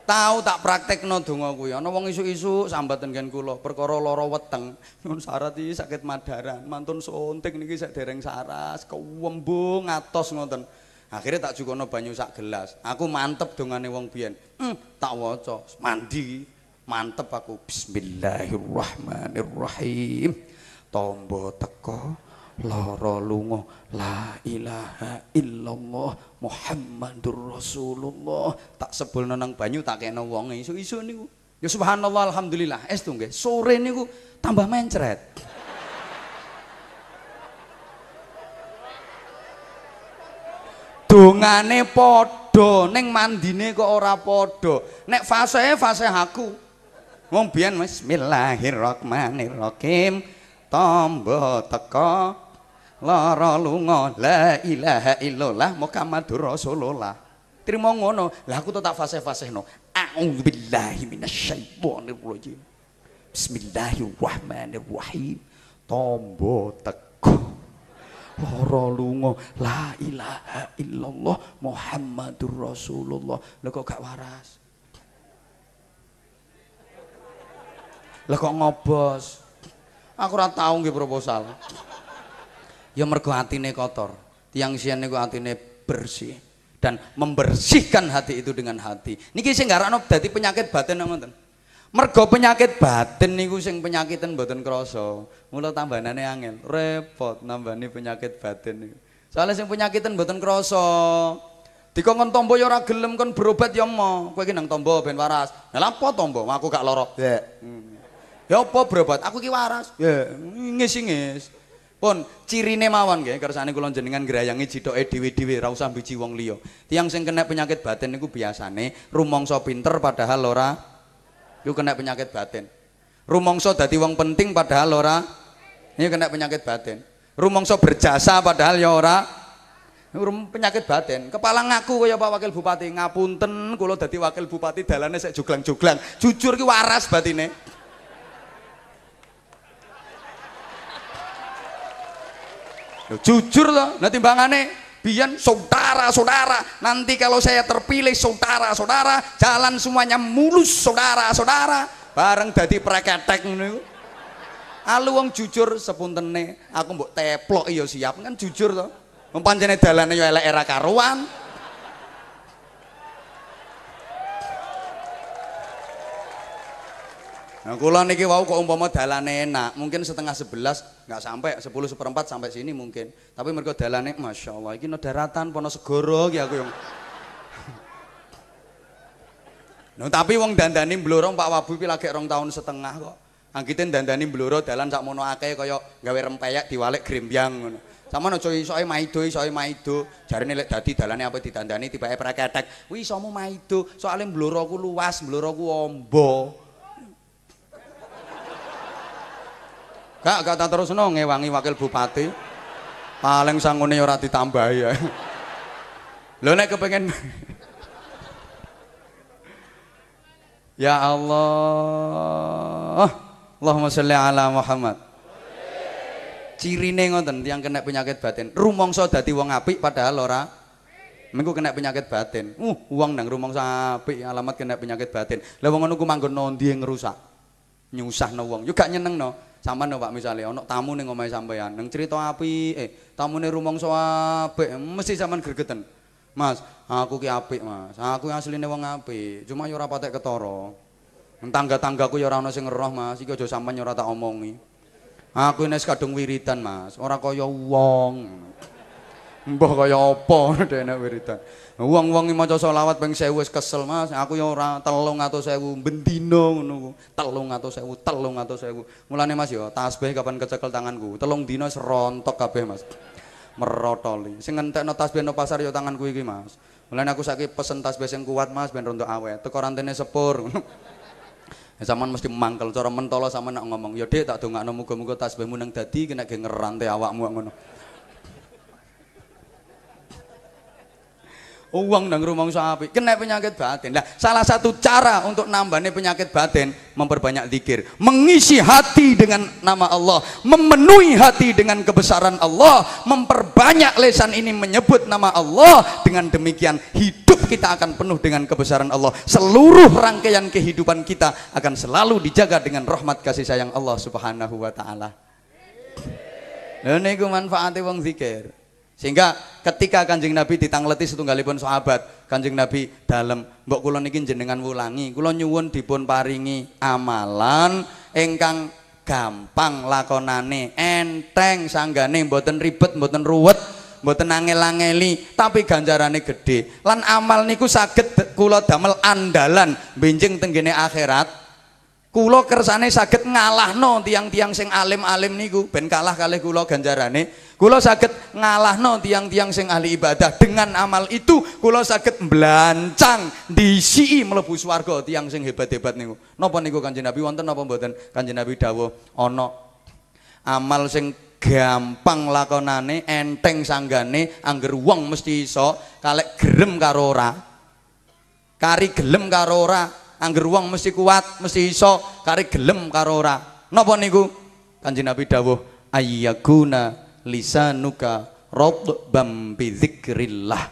tau tak praktekno donga kuwi ana wong isuk-isuk sambaten kan kula perkara lara weteng nyuwun syarat iki sakit madaran mantun suntik niki sak dereng saras kewembung atos ngoten akhirnya tak jukono banyu sak gelas aku mantep dongane wong biyen hmm, tak waca mandi mantep aku bismillahirrahmanirrahim tombo teko Loro lungo la ilaha illallah Muhammadur Rasulullah tak sebul nang banyu tak kena wonge isu-isu niku ya subhanallah alhamdulillah es tuh nggih sore niku tambah mencret dungane podo neng mandine kok ora podo nek fase fase aku wong biyen bismillahirrahmanirrahim tombo teko lara lunga la ilaha illallah Muhammadur Rasulullah. Trimo ngono. Lah aku tak fase fasihno A'udzubillahi minasyaitonir rajim. Bismillahirrahmanirrahim. Tombo teko. Lara lunga la ilaha illallah Muhammadur Rasulullah. Lah kok gak waras? Lah kok ngobos? Aku ora tau nggih proposal ya mergo atine kotor. Tiang sian niku atine bersih dan membersihkan hati itu dengan hati. Niki sing garakno dadi penyakit batin napa Mergo penyakit batin niku sing penyakiten mboten krasa. Mula tambanane angin, repot nambani penyakit batin niku. Soale sing penyakiten mboten krasa. Dikongkon tombo ya ora gelem kon berobat ya mo. Kowe iki nang tombo ben waras. Lah apa tombo? Aku gak lara. Ya. Ya apa berobat? Aku ki waras. Ya, ngis-ngis. Pun cirine mawon nggih kersane kula jenengan grayangi jithoke dhewe-dhewe ra usah biji wong liya. Tiang sing kena penyakit batin niku biasane rumangsa pinter padahal lora, iku kena penyakit batin. Rumangsa dadi wong penting padahal lora, ini iya kena penyakit batin. Rumangsa berjasa padahal ya ora penyakit batin. Kepala ngaku ya Pak Wakil Bupati, ngapunten kula dadi wakil bupati dalane sik joglang-joglang. Jujur ki waras batine. jujur loh nah timbangannya Bian saudara-saudara nanti kalau saya terpilih saudara-saudara jalan semuanya mulus saudara-saudara bareng dadi preketek niku alu wong jujur sepuntene aku mbok teplok iya siap kan jujur to wong pancene dalane yo elek era karuan Nah, kula niki wau kok umpama dalane enak, mungkin setengah sebelas nggak sampai sepuluh seperempat sampai sini mungkin. Tapi mereka dalane, masya Allah, ini no daratan, pono segoro, ya aku yang. nah, tapi wong dandani blorong Pak Wabu pi lagi rong tahun setengah kok. Angkitin dandani bloro dalan sak mono akeh kaya gawe rempeyek diwalek grembyang ngono. Sama no coy soi maido, soi maido. cari lek dadi dalane apa didandani tiba praketek. Wih, somu maido, soalnya bloro aku luas, bloro aku ombo. Kak gak tak terus no ngewangi wakil bupati. Paling sangune ya ora ditambahi ya. Lo nek kepengen Ya Allah. Allahumma sholli ala Muhammad. Cirine ngoten tiang kena penyakit batin. Rumangsa dadi wong apik padahal ora minggu kena penyakit batin. Uh, uang nang rumangsa apik alamat kena penyakit batin. Lah wong ngono ku manggon nang yang rusak Nyusahno wong. Yo gak nyenengno. sampean no, Pak misale ana tamu ning omahe sampean neng cerita api eh tamune rumangsa apik mesti sampean gregeten Mas aku ki apik Mas aku asline wong apik cuma yo ora patek ketara tangga-tanggaku yo ora ana sing roh Mas iki aja sampean yo ora tak omongi aku nek kadung wiridan Mas ora kaya wong Mbah kaya apa dene wiridan. Nah, Wong-wong maca selawat ping 1000 wis kesel, Mas. Aku ya ora 300.000 bendino ngono ku. 300.000, 300.000. Mulane Mas ya tasbih kapan kecekel tanganku. Telung dino serontok kabeh, Mas. Merotoli. Sing ngentekno tasbih no pasar ya tanganku iki, Mas. Mulane aku saiki pesen tasbih sing kuat, Mas, ben rontok awet. Teko rantene sepur. Zaman ya, mesti mangkel cara mentolo sama nak ngomong. Ya Dik, tak dongakno muga-muga tasbihmu nang dadi kena ge ngerante awakmu ngono. uang dan rumah usaha api kena penyakit batin nah, salah satu cara untuk nambahnya penyakit batin memperbanyak zikir mengisi hati dengan nama Allah memenuhi hati dengan kebesaran Allah memperbanyak lesan ini menyebut nama Allah dengan demikian hidup kita akan penuh dengan kebesaran Allah seluruh rangkaian kehidupan kita akan selalu dijaga dengan rahmat kasih sayang Allah subhanahu wa ta'ala dan ini manfaatnya wong zikir sehingga ketika Kanjeng Nabi ditangleti setunggalipun sahabat, Kanjeng Nabi dalam mbok kula niki jenengan wulangi, kula nyuwun dipun paringi amalan ingkang gampang lakonane, enteng sanggane mboten ribet, mboten ruwet, mboten angel-angeli, tapi ganjarane gede Lan amal niku saged kula damel andalan benjing tenggene akhirat. Kulo kersane saged ngalahno tiang-tiang sing alim-alim niku ben kalah kalih kulo ganjarane. Kulo saged ngalahno tiang-tiang sing ahli ibadah dengan amal itu kulo saged di si mlebu swarga tiang sing hebat-hebat niku. Napa niku Kanjeng Nabi wonten napa mboten? Kanjeng Nabi dawo ono. amal sing gampang lakonane enteng sanggane angger wong mesti iso kalek gerem karo ora. Kari gelem karo ora Angger wong mesti kuat, mesti iso, kare gelem karo ora. Napa niku? Kanjeng Nabi dawuh, ayyakuna lisanuka radbam bi dzikrillah.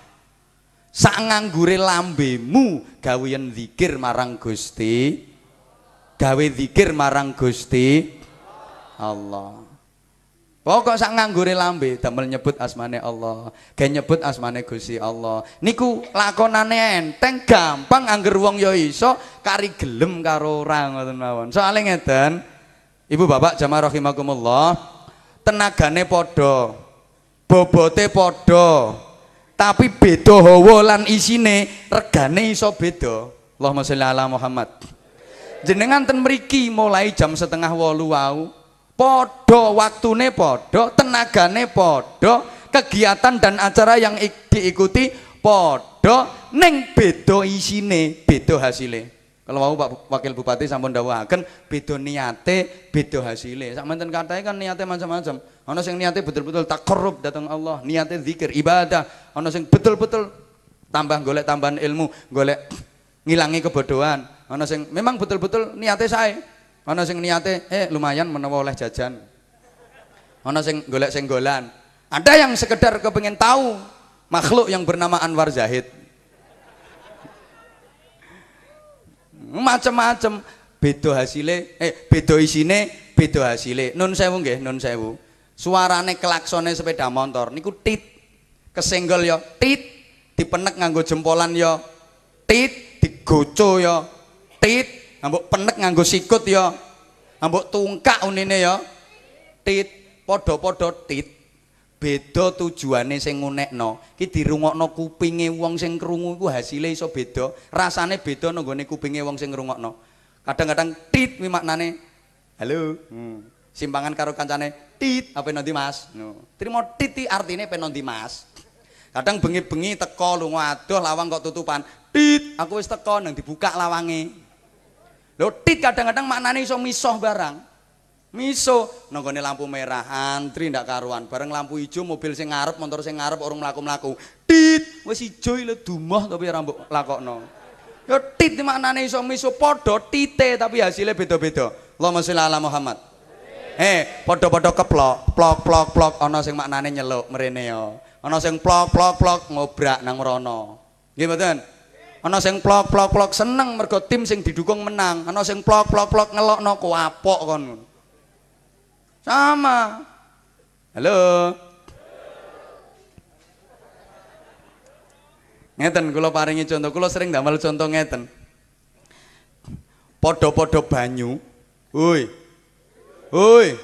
Sak nganggure lambemu gaweyan zikir marang Gusti. Gawe zikir marang Gusti Allah. Pokok sak nganggure lambe damel nyebut asmane Allah, ge nyebut asmane Gusti Allah. Niku lakonane enteng gampang angger wong ya iso kari gelem karo ora ngoten mawon. Soale ngeten, Ibu Bapak jamaah rahimakumullah, tenagane padha, bobote padha, tapi beda hawa lan isine regane iso beda. Allahumma sholli ala Muhammad. Jenengan ten mriki mulai jam setengah 8 wau podo waktu waktune podo tenagane podo kegiatan dan acara yang diikuti podo neng bedo isine bedo hasile kalau mau Pak Wakil Bupati sampun dawuhaken bedo niate, bedo hasile. Sakmenten katanya kan niate macam-macam. Ana sing niate betul-betul tak korup datang Allah, niate zikir, ibadah. Ana sing betul-betul tambah golek tambahan ilmu, golek ngilangi kebodohan. Ana sing memang betul-betul niate saya Ana sing niate eh lumayan menawa oleh jajan. Ana sing golek senggolan. Ada yang sekedar kepengen tahu makhluk yang bernama Anwar Zahid. Macam-macam beda hasile, eh beda isine, beda hasile. Nun sewu nggih, nun sewu. Suarane klaksone sepeda motor niku tit. Kesenggol ya tit, dipenek nganggo jempolan ya tit, digoco ya tit, ambuk penek nganggo sikut ya ambuk tungkak unine ya tit padha-padha tit beda tujuane sing ngunekno ki dirungokno kupinge wong sing krungu iku hasile iso beda rasane beda nanggone kupinge wong sing ngrungokno kadang-kadang tit mi maknane halo hmm. simpangan karo kancane tit apa nanti mas no. terima tit artine apa nanti mas kadang bengi-bengi teko lunga aduh lawang kok tutupan tit aku wis teko nang dibuka lawange Lho tit kadang-kadang maknane iso misoh barang. Miso nonggone lampu merah antri ndak karuan. Bareng lampu hijau mobil sing ngarep, motor sing ngarep orang mlaku-mlaku. Tit wis ijo ile dumoh tapi rambut mbok no, Yo tit maknane iso miso padha tite tapi hasilnya beda-beda. lo masih ala Muhammad. Eh, podo podo keplok, plok plok plok ana sing maknane nyeluk merineo, ya. Ono sing plok plok plok ngobrak nang rono. gimana? ana sing plok-plok-plok seneng mergo tim sing didukung menang ana sing plok-plok-plok ngelokno kuapok kon sama halo ngeten kula paringi contoh kula sering damel contoh ngeten podo-podo banyu woi woi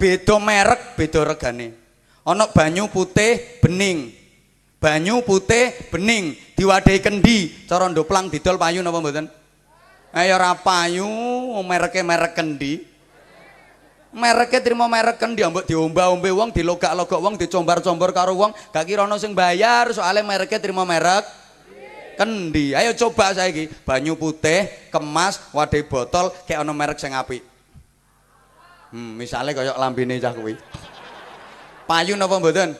beda merek beda regane ana banyu putih bening banyu putih bening diwadahi kendi cara di didol payu napa mboten ayo ora payu mereke merek kendi mereke terima merek kendi ambek diomba-ombe wong dilogak-logok wong dicombar-combar karo wong gak kira ana sing bayar soalnya mereke terima merek kendi ayo coba saiki banyu putih kemas wadai botol kayak ana merek sing apik hmm, misalnya kayak lambene cah kuwi payu napa mboten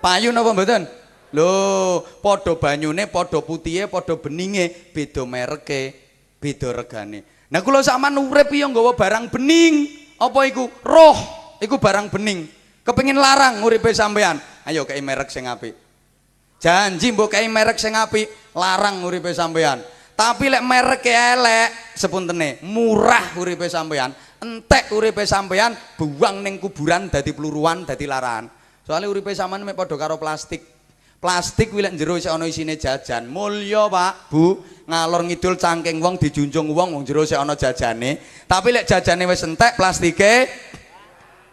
payu napa mboten lho padha banyune padha putihe padha beninge beda mereke beda regane nah kula sampean urip ya nggawa barang bening apa iku roh iku barang bening kepengin larang uripe sampean ayo kei merek sing apik janji mbok kei merek sing apik larang uripe sampean tapi lek merek elek sepuntene murah uripe sampean entek uripe sampean buang ning kuburan dadi peluruan dadi larangan soalnya uripe sampean mek padha karo plastik plastik wilek jero sik ana isine jajan mulya pak bu ngalor ngidul cangkeng wong dijunjung wong wong jero sik ana jajane tapi lek jajane wis entek plastike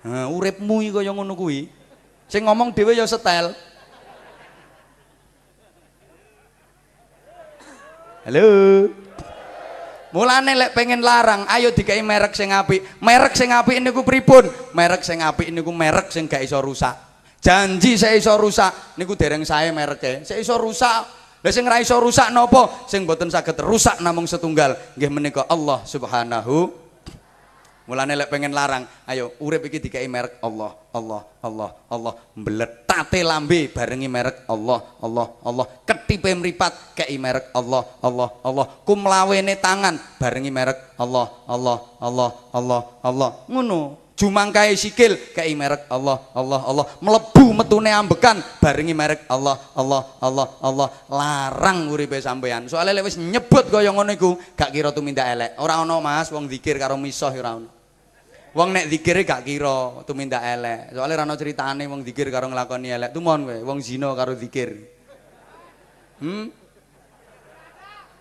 nah, eh, uripmu iki kaya ngono kuwi sing ngomong dhewe ya setel halo mulane lek pengen larang ayo dikai merek sing apik merek sing apik niku pripun merek sing apik niku merek sing gak iso rusak Janji saya iso rusak niku dereng saya mereke. Saya iso rusak. Lah sing iso rusak nopo, Sing boten saged rusak namung setunggal nggih menika Allah Subhanahu Mulane lek pengen larang, ayo urip iki dikai merek Allah, Allah, Allah, Allah. Mbletate lambe barengi merek Allah, Allah, Allah. Ketipe mripat kei merek Allah, Allah, Allah. Kumlawene tangan barengi merek Allah, Allah, Allah, Allah, Allah. Ngono jumangkae sikil kei merek Allah Allah Allah melebu metune ambekan barengi merek Allah Allah Allah Allah larang uripe sampean soalnya lewis nyebut yang ngono iku gak kira minta elek orang ono Mas wong zikir karo misoh ya ora ono wong nek zikir gak kira minta elek soalnya rano ceritane critane wong zikir karo nglakoni elek tumon kowe wong zino karo zikir hmm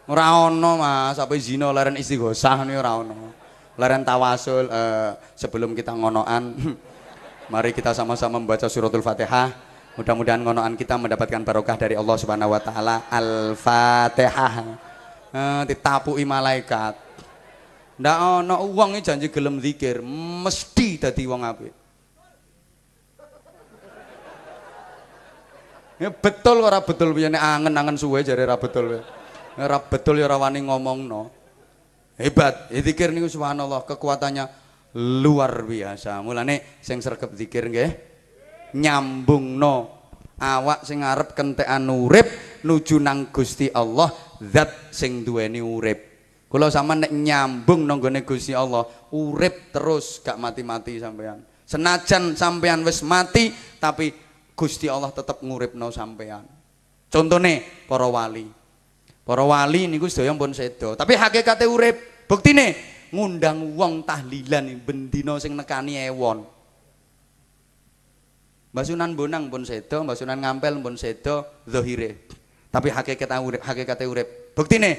ora ono Mas apa zina leren istighosah nih ora ono Laren tawasul uh, sebelum kita ngonoan mari kita sama-sama membaca suratul fatihah mudah-mudahan ngonoan kita mendapatkan barokah dari Allah subhanahu wa ta'ala al-fatihah uh, eh, ditapui malaikat ndak ono uang janji gelem zikir mesti tadi uang apik Ya betul ora betul ini angen-angen suwe jare ora betul. Ora betul ya ora wani no. Hebat. Eh, zikir niku subhanallah kekuatannya luar biasa. Mulane sing sergap zikir nggih nyambung no awak sing arep kentekan urip nuju nang Gusti Allah zat sing duweni urip. Kula sama nek nyambung gone Gusti Allah, urip terus gak mati-mati sampean. Senajan sampean wis mati, tapi Gusti Allah tetep nguripno sampean. Contone para wali. Para wali niku sedaya pun sedo, tapi hakikate urip. Buktine ngundang uang tahlilan bendino sing nekani ewon. Mbak Sunan Bonang pun sedo, Sunan Ngampel pun sedo zohire. Tapi hakikat urip, hakikat urip. Buktine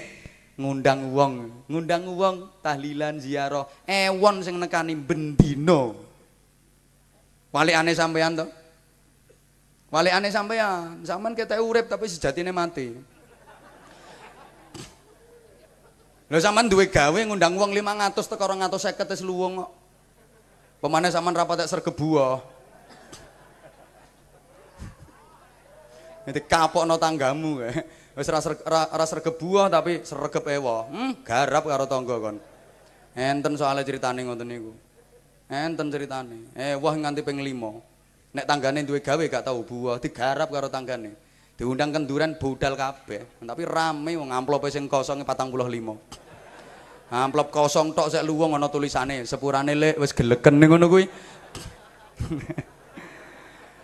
ngundang uang, ngundang uang tahlilan ziarah, ewon sing nekani bendino. Wali aneh sampean Wali aneh sampean, zaman kita urip tapi sejatine mati. Lha sampean duwe gawe ngundang wong 500 teko 250 wis luwung kok. Pemane sampean rapat tak sergebu wae. Nek dikapokno tanggamu kae. Eh. Wis ra ra sergebu tapi sergep ewa. Hmm, garap karo tangga kon. Enten soalnya ceritane ngoten niku. Enten ceritane. Eh nganti ping 5. Nek tanggane duwe gawe gak tau buah digarap karo tanggane. diundang kenduran budal kabeh tapi rame wong amplope sing kosong 45 amplop kosong tok sek luwung ana tulisane sepurane lek wis geleken ngono kuwi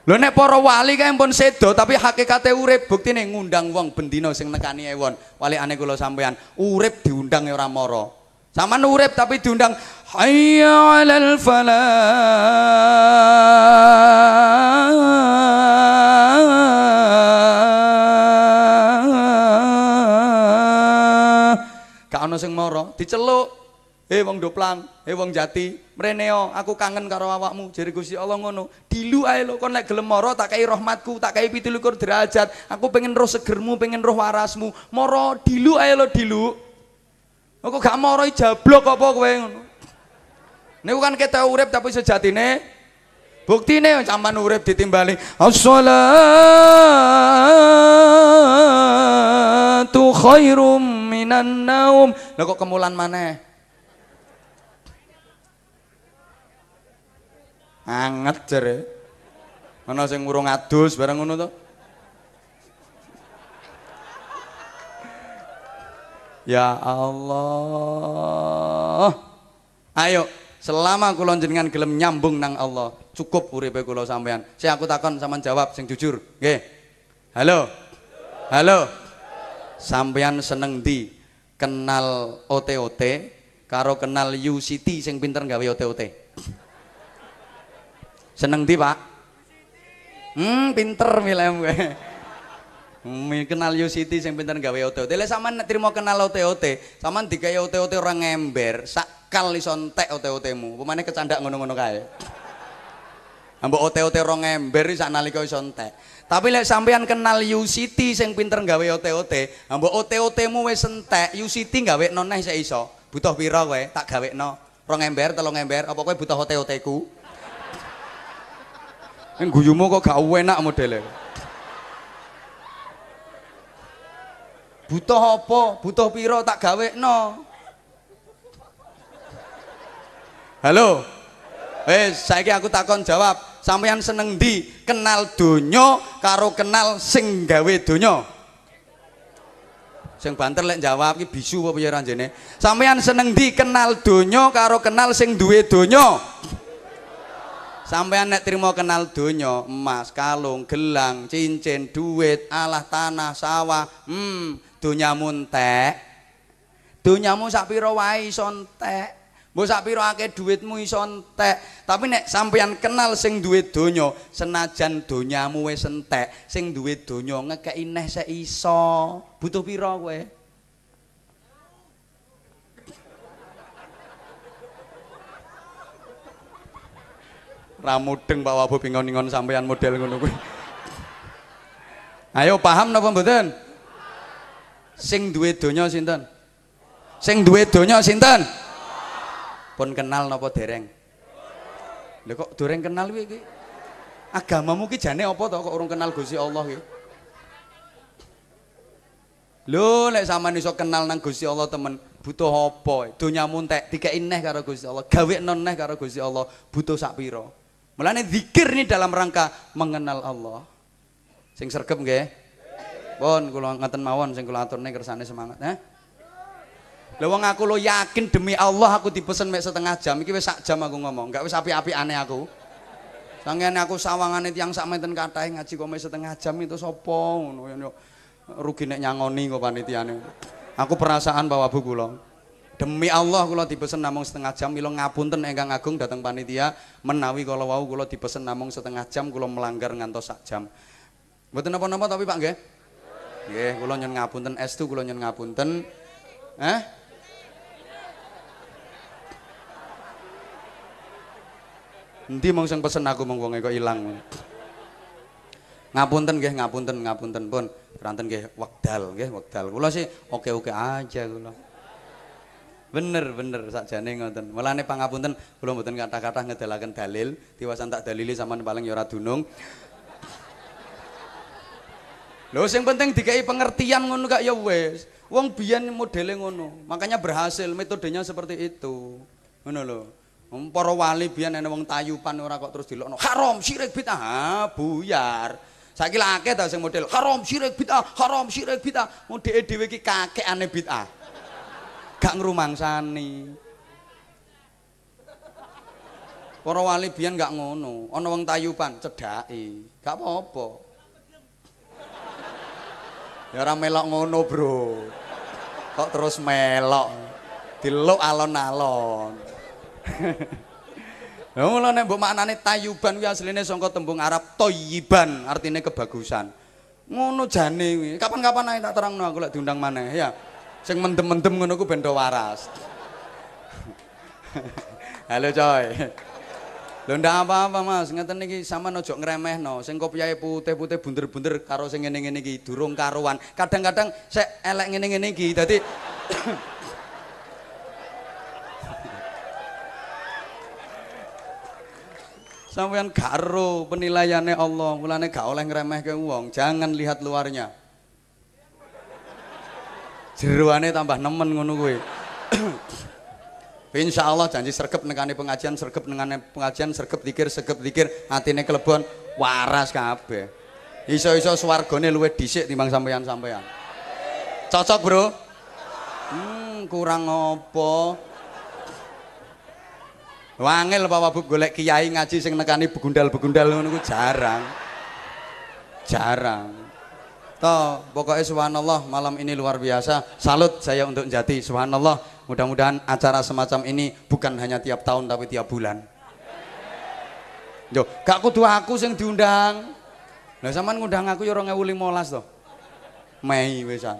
lho nek para wali kae pun sedo tapi hakikate urip buktine ngundang wong bendino sing nekani ewon ane kula sampean urip diundang ora mara Saman urip tapi diundang hayya 'alal falah ana sing mara, diceluk. Hei eh, wong Doplang, hei eh, wong Jati, mreneo aku kangen karo awakmu, jere Gusti Allah ngono. Dilu ae lho kon nek gelem mara tak kei rahmatku, tak kei 27 derajat. Aku pengen roh segermu, pengen roh warasmu. Mara dilu ae lho dilu. Aku gak mara jablok apa kowe ngono. Niku kan kita urip tapi sejatine buktine zaman urip ditimbali as khairum minan naum. Lah kok kemulan maneh? Anget jere mana sing ngurung adus bareng ngono to. Ya Allah. Ayo, selama kula jenengan gelem nyambung nang Allah, cukup uripe kula sampean. Saya aku takon sampean jawab sing jujur. Nggih. Halo. Halo. Sampean seneng di kenal OTOT karo kenal UCT sing pinter gawe OTOT seneng di pak hmm pinter film hmm, gue kenal UCT sing pinter gawe OTOT sama sampean trimo kenal OTOT sama tiga OTOT orang ember sak sontek OTOT-mu pemane kecandak ngono-ngono kae Ambok OTOT orang ember sak nalika iso entek tapi lek sampean kenal UCT sing pinter gawe OTOT, mbok OTOT-mu wis entek, UCT gawe noneh sik iso. Butuh pira kowe? Tak gawekno. Rong ember, telung ember, apa kowe butuh OTOT-ku? Ning guyumu kok gak enak modele. Butuh apa? Butuh pira tak gawekno. Halo. saya eh, saiki aku takon jawab sampean seneng di kenal donya karo kenal sing gawe donya sing banter lek jawab iki bisu apa ya ranjene sampean seneng di kenal donya karo kenal sing duwe donya sampean nek kenal donya emas kalung gelang cincin duit alah tanah sawah hmm donyamu entek donyamu sak pira wae iso entek Mbok sak pira akeh dhuwitmu iso entek, tapi nek sampeyan kenal sing duwe donya, senajan donyamu wis entek, sing duwe donya ngekeki neh sek iso. Butuh pira kowe? Ramudeng Pak Wabu bingon-ingon sampeyan model ngono kuwi. Ayo paham napa mboten? Sing duwe donya sinten? Sing duwe donya sinten? Pun kenal nopo dereng? Lho kok dereng kenal wih ki Agamamu ki jane apa tau kok orang kenal gusi Allah ki? Lho lek sama nisok kenal nang gusi Allah temen, butuh apa? dunia muntek tiga inneh karo gusi Allah, gawe neh karo gusi Allah, butuh sapiro pira. Mulane zikir nih dalam rangka mengenal Allah. Sing sergep nggih. Pun kula ngeten mawon sing kula aturne kersane semangat, ya. Lah wong aku lo yakin demi Allah aku dipesen mek setengah jam iki wis sak jam aku ngomong, gak wis api-api aneh aku. Sangen aku sawangane tiyang sak menten yang ngaji kok mek setengah jam itu sapa ngono yo rugi nek nyangoni kok panitiane. Aku perasaan bawa buku lo. Demi Allah kula dipesen namung setengah jam mila ngapunten engkang agung datang panitia menawi kula wau kula dipesen namung setengah jam kula melanggar ngantos sak jam. Mboten apa napa tapi Pak nggih. Nggih, kula nyuwun ngapunten estu kula nyuwun ngapunten. Eh? Nanti mau sing pesen aku mau wonge kok ilang. Ngapunten gih, ngapunten, ngapunten pun. Ranten gih, wakdal gih, wakdal. Kula sih oke-oke aja gula. Bener, bener sakjane Malah Mulane pangapunten kula mboten kata-kata ngedalakan dalil, tiwasan tak dalili sama paling Yora ya dunung. Lho sing penting dikai pengertian ngono kak ya wes. Wong biyen modele ngono. Makanya berhasil, metodenya seperti itu. Ngono lho. Hmm, para wali biyen ana wong tayupan ora kok terus dilokno haram syirik bid'ah ha, buyar. Saiki lake ta sing model haram syirik bid'ah, haram syirik bid'ah. Mun dheke dhewe iki kakekane bid'ah. Gak ngrumangsani. Para wali biyen gak ngono, ana wong tayupan cedhaki. Gak apa-apa. Ya ora melok ngono, Bro. Kok terus melok. Diluk alon-alon. Lha mula nek mbok maknane tayuban kuwi asline saka tembung Arab toyiban, artinya kebagusan. Ngono jane kuwi. Kapan-kapan ae tak terangno aku lek diundang maneh ya. Sing mendem-mendem ngono ku ben waras. Halo coy. Lho ndak apa-apa Mas, ngeten iki sama ojo ngremehno. Sing kopiahe putih-putih bunder-bunder karo sing ngene-ngene iki durung karuan. Kadang-kadang sek elek ngene-ngene iki. Dadi sampean gak ero penilaiannya Allah mulane gak oleh ngremehke wong jangan lihat luarnya jeruane tambah nemen ngono kuwi Insya Allah janji sergap nekani pengajian, sergap nekani pengajian, sergap dikir, sergap dikir, hatine kelebon, waras kabeh. Iso-iso swargane luwih dhisik timbang sampeyan-sampeyan. Cocok, Bro? Hmm, kurang opo. Wangil bapak bu golek kiai ngaji sing nekani begundal-begundal ngono ku jarang. Jarang. Toh, pokoknya subhanallah malam ini luar biasa. Salut saya untuk Jati. Subhanallah, mudah-mudahan acara semacam ini bukan hanya tiap tahun tapi tiap bulan. Yo, gak kudu aku sing diundang. Lah sampean ngundang aku ya molas to. Mei wisan.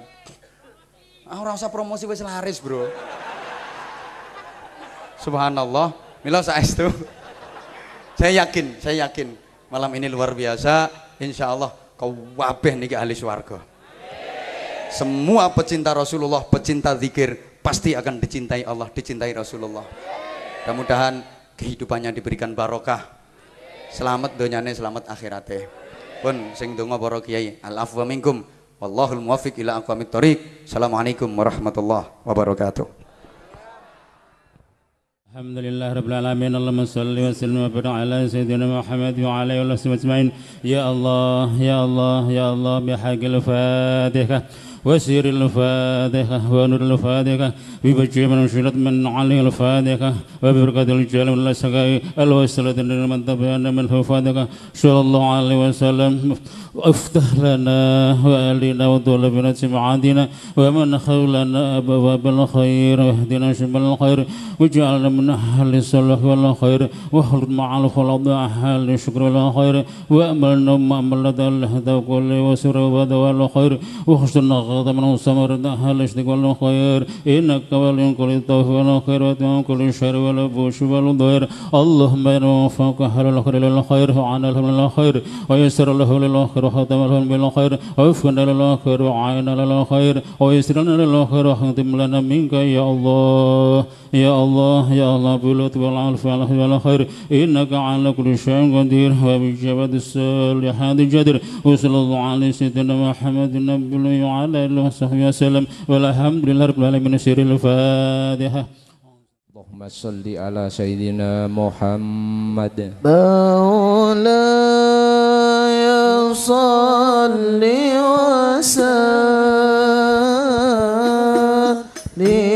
Ah ora usah promosi wis laris, Bro. Subhanallah. Milo saestu. saya yakin, saya yakin malam ini luar biasa. Insya Allah kau wabeh ke ahli suarga. Semua pecinta Rasulullah, pecinta zikir pasti akan dicintai Allah, dicintai Rasulullah. Mudah-mudahan kehidupannya diberikan barokah. Selamat donyane, selamat akhiratnya. Pun sing donga para kiai, al afwa minkum. Wallahul muwaffiq ila aqwamit thoriq. Assalamualaikum warahmatullahi wabarakatuh. الحمد لله رب العالمين اللهم صل وسلم وبارك على سيدنا محمد وعلى اله وصحبه اجمعين يا الله يا الله يا الله بحق الفاتحه وسير الفاتحة ونور الفاتحة بوجه من شرط من علي الفاتحة وببركة الجلال من السقاء الوسيلة من الفاتحة صلى الله عليه وسلم افتح لنا وآلنا وطلبنا سمعاتنا ومن حولنا أبواب الخير واهدنا شمال الخير واجعلنا من أهل الصلاح والخير واخلط مع الخلط أهل الشكر والخير وأملنا مأملة الهدى وكل وسر ودواء الخير واخشنا غضب من سمر أهل الشدق والخير إنك ولي كل الطوف والخير وتمام كل شر والبوش والضير اللهم إنا وفق أهل الخير للخير وعن أهل للخير ويسر له للخير وختم لهم بالخير ووفقنا للآخر وعينا للآخر ويسرنا للآخر وختم لنا منك يا الله يا الله يا الله بلطف والعفو والعافية والخير إنك على كل شيء قدير وبإجابة الصالحات جدير وصلى الله على سيدنا محمد النبي وعلى آله وصحبه وسلم والحمد لله رب العالمين سير الفاتحة اللهم صل على سيدنا محمد مولانا وصل وسلم